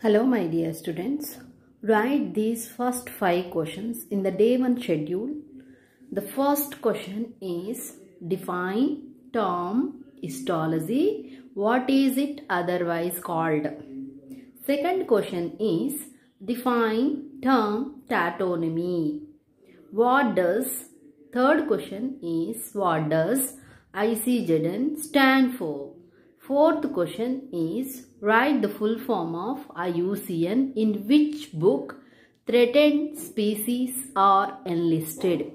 Hello my dear students, write these first 5 questions in the day 1 schedule. The first question is define term histology, what is it otherwise called? Second question is Define term tautonymy. What does, third question is what does ICZN stand for? Fourth question is write the full form of IUCN in which book threatened species are enlisted.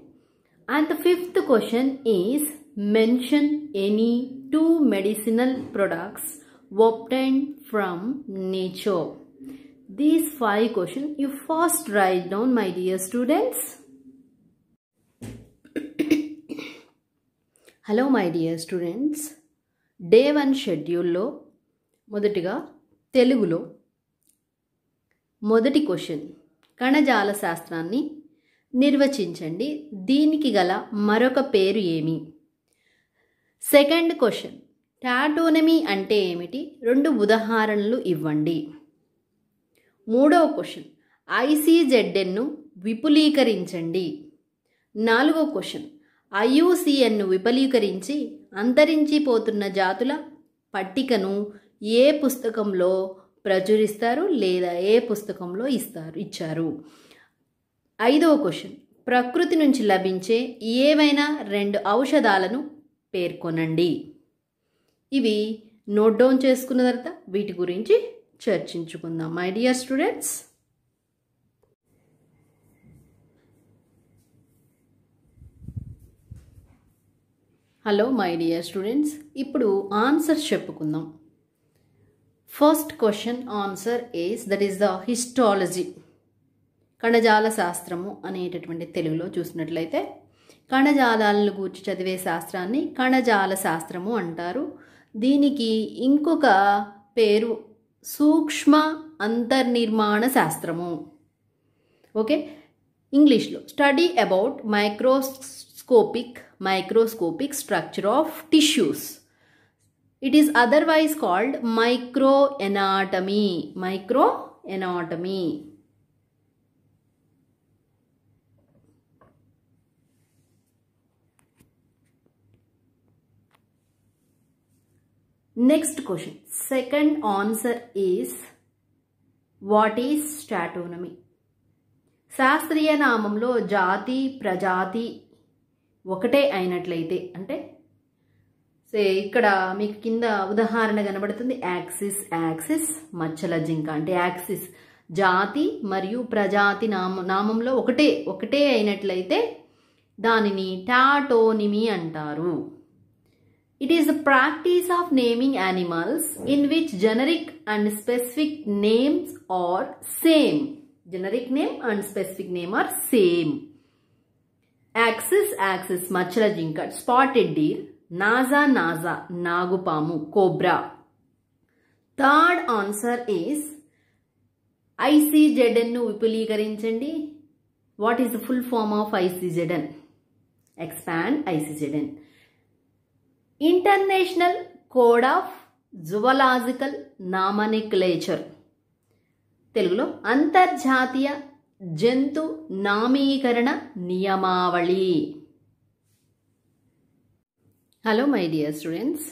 And the fifth question is mention any two medicinal products obtained from nature. these five questions. You first write down, my dear students. Hello my dear students day one షెడ్యూల్లో మొదటిగా తెలుగులో మొదటి question కణజాల శాస్త్రాన్ని నిర్వచించండి దీనికి గల మరొక పేరు ఏమి సెకండ్ క్వశ్చన్ టాటోనమీ అంటే ఏమిటి రెండు ఉదాహరణలు ఇవ్వండి మూడవ క్వశ్చన్ ఐసీజెడ్ఎన్ను విపులీకరించండి నాలుగో క్వశ్చన్ ఐయుసిఎన్ను విపులీకరించి అంతరించిపోతున్న జాతుల పట్టికను ఏ పుస్తకంలో ప్రచురిస్తారు లేదా ఏ పుస్తకంలో ఇస్తారు ఇచ్చారు ఐదవ క్వశ్చన్ ప్రకృతి నుంచి లభించే ఏవైనా రెండు ఔషధాలను పేర్కొనండి ఇవి నోట్ డౌన్ చేసుకున్న తర్వాత వీటి గురించి చర్చించుకుందాం my dear students hello my dear students ఇప్పుడు ఆన్సర్ చెప్పుకుందాం first question answer is that is the histology కణజాల శాస్త్రము అనేటటువంటి తెలుగులో చూసినట్లయితే కణజాలాలను గూర్చి చదివే శాస్త్రాన్ని కణజాల శాస్త్రము అంటారు దీనికి ఇంకొక పేరు సూక్ష్మ అంతర్నిర్మాణ శాస్త్రము ఓకే ఇంగ్లీష్లో study about microscopic microscopic structure of tissues it is otherwise called micro anatomy micro anatomy next question second answer is what is tautonymy శాస్త్రీయ నామంలో జాతి ప్రజాతి ఒకటే అయినట్లయితే అంటే ఇక్కడ మీకు కింద ఉదాహరణ కనబడుతుంది యాక్సిస్ యాక్సిస్ మచ్చల జింక అంటే యాక్సిస్ జాతి మరియు ప్రజాతి నామ నామంలో ఒకటే ఒకటే అయినట్లయితే దానిని టాటోనిమి అంటారు it is the practice of naming animals in which generic and specific names are same generic name and specific name are same axis axis మచ్చల జింక స్పాటెడ్ డీల్ నాజా నాజా నాగుపాము cobra third answer is ICZN ను విపులీకరించండి what is the full form of ICZN expand ICZN international code of zoological nomenclature తెలుగులో అంతర్జాతీయ జంతు నామీకరణ నియమావళి hello my dear students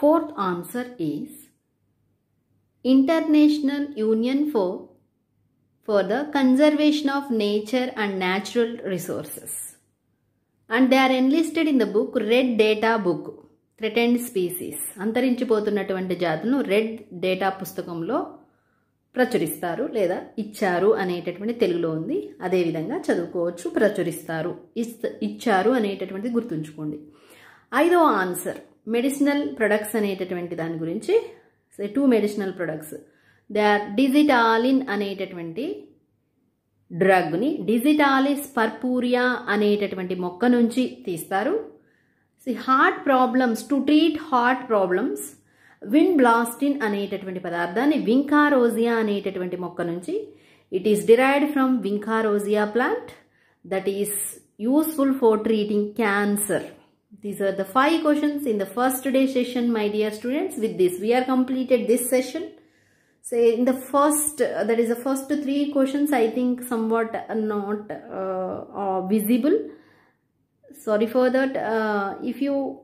fourth answer is international union four for the conservation of nature and natural resources and they are enlisted in the book red data book threatened species అంతరించిపోతున్నటువంటి జాతులను red data పుస్తకంలో ప్రచురిస్తారు లేదా ఇచ్చారు అనేటటువంటి తెలుగులో ఉంది అదేవిధంగా చదువుకోవచ్చు ప్రచురిస్తారు ఇచ్చారు అనేటటువంటిది గుర్తుంచుకోండి ఐదవ ఆన్సర్ మెడిసినల్ ప్రొడక్ట్స్ అనేటటువంటి దాని గురించి two medicinal products they are digitalin అనేటటువంటి డ్రగ్ని డిజిటాలిస్ పర్పూరియా అనేటటువంటి మొక్క నుంచి తీస్తారు heart problems to treat heart problems vinblastine అనేటటువంటి పదార్థాన్ని వింకారోజియా అనేటటువంటి మొక్క నుంచి it is derived from vinca rosea plant that is useful for treating cancer these are the five questions in the first day session my dear students with this we are completed this session So in the first, uh, that is the first three questions, I think somewhat uh, not uh, uh, visible. Sorry for that. Uh, if you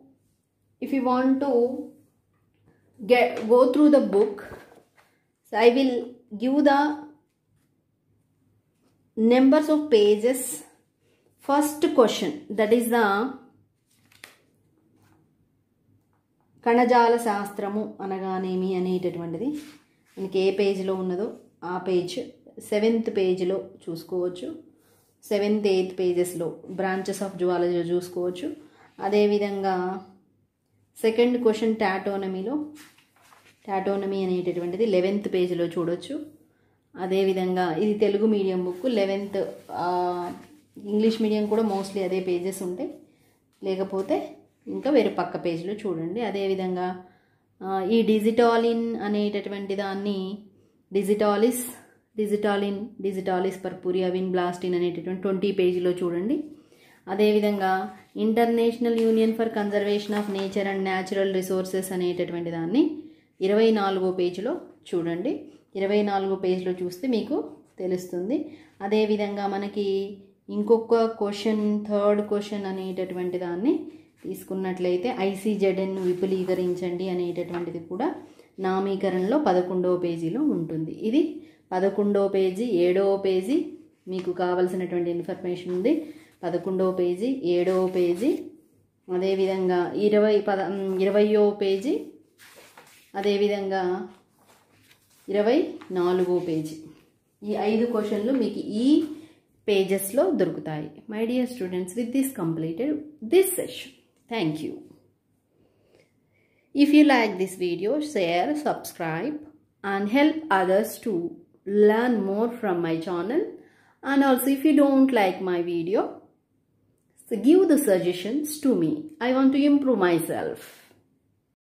if you want to get go through the book, so I will give the numbers of pages. First question, that is the కణజాల శాస్త్రము అనగానేమి అనేటటువంటిది మనకి ఏ పేజ్లో ఉన్నదో ఆ page seventh పేజ్లో చూసుకోవచ్చు సెవెంత్ ఎయిత్ పేజెస్లో బ్రాంచెస్ ఆఫ్ జువాలజీ చూసుకోవచ్చు అదేవిధంగా సెకండ్ క్వశ్చన్ టాటోనమీలో టాటోనమీ అనేటటువంటిది లెవెంత్ పేజీలో చూడొచ్చు అదేవిధంగా ఇది Telugu medium book eleventh English medium కూడా మోస్ట్లీ అదే పేజెస్ ఉంటాయి లేకపోతే ఇంకా వేరే పక్క పేజీలో చూడండి అదేవిధంగా ఈ డిజిటాలిన్ అనేటటువంటి దాన్ని డిజిటాలిస్ డిజిటాలిన్ డిజిటాలిస్ పర్పూరియావిన్ బ్లాస్టిన్ అనేటటువంటి ట్వంటీ పేజీలో చూడండి అదేవిధంగా international union for conservation of nature and natural resources అనేటటువంటి దాన్ని ఇరవై నాలుగో పేజీలో చూడండి ఇరవై నాలుగో పేజీలో చూస్తే మీకు తెలుస్తుంది అదేవిధంగా మనకి ఇంకొక క్వశ్చన్ థర్డ్ క్వశ్చన్ అనేటటువంటి దాన్ని తీసుకున్నట్లయితే ఐసీజెడ్ఎన్ విపులీకరించండి అనేటటువంటిది కూడా నామీకరణలో పదకొండవ పేజీలో ఉంటుంది ఇది పదకొండవ పేజీ ఏడవ పేజీ మీకు కావలసినటువంటి ఇన్ఫర్మేషన్ ఉంది పదకొండవ పేజీ ఏడవ పేజీ అదేవిధంగా ఇరవై పద ఇరవయో పేజీ అదేవిధంగా ఇరవై నాలుగో పేజీ ఈ ఐదు క్వశ్చన్లు మీకు ఈ పేజెస్లో దొరుకుతాయి my dear students with this completed this session Thank you. If you like this video, share, subscribe and help others to learn more from my channel. And also if you don't like my video, so give the suggestions to me. I want to improve myself.